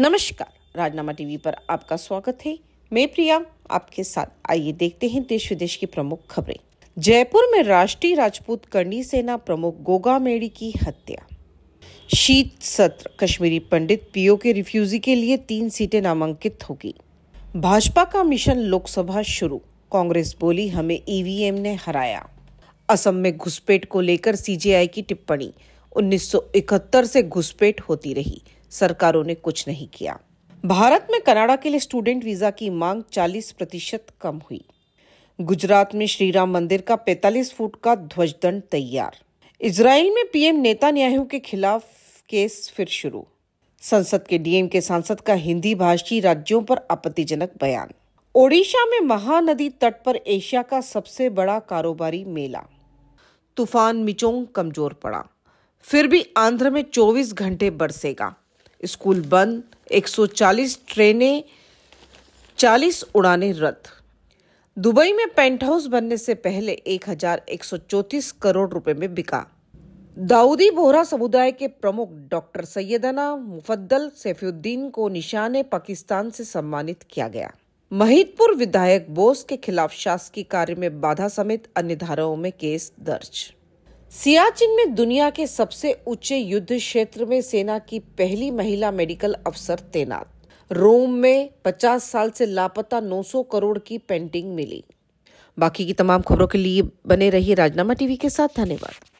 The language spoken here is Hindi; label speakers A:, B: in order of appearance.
A: नमस्कार राजनामा टीवी पर आपका स्वागत है मैं प्रिया आपके साथ आइए देखते हैं देश विदेश की प्रमुख खबरें जयपुर में राष्ट्रीय राजपूत करणी सेना प्रमुख गोगा मेड़ी की हत्या शीत सत्र कश्मीरी पंडित पीओ के रिफ्यूजी के लिए तीन सीटें नामांकित होगी भाजपा का मिशन लोकसभा शुरू कांग्रेस बोली हमें ईवीएम ने हराया असम में घुसपैठ को लेकर सीजेआई की टिप्पणी 1971 से घुसपैठ होती रही सरकारों ने कुछ नहीं किया भारत में कनाडा के लिए स्टूडेंट वीजा की मांग 40 प्रतिशत कम हुई गुजरात में श्री राम मंदिर का 45 फुट का ध्वजदंड तैयार इसराइल में पीएम नेता के खिलाफ केस फिर शुरू संसद के डीएम के सांसद का हिंदी भाषी राज्यों पर आपत्तिजनक बयान ओडिशा में महानदी तट पर एशिया का सबसे बड़ा कारोबारी मेला तूफान मिचोंग कमजोर पड़ा फिर भी आंध्र में 24 घंटे बरसेगा स्कूल बंद 140 ट्रेनें 40 उड़ाने रद्द दुबई में पेंट हाउस बनने से पहले एक करोड़ रुपए में बिका दाऊदी बोहरा समुदाय के प्रमुख डॉक्टर सैयदना मुफद्दल सैफुद्दीन को निशाने पाकिस्तान से सम्मानित किया गया महितपुर विधायक बोस के खिलाफ शासकीय कार्य में बाधा समेत अन्य धाराओं में केस दर्ज सियाचिन में दुनिया के सबसे ऊंचे युद्ध क्षेत्र में सेना की पहली महिला मेडिकल अफसर तैनात रोम में 50 साल से लापता 900 करोड़ की पेंटिंग मिली बाकी की तमाम खबरों के लिए बने रहिए राजनामा टीवी के साथ धन्यवाद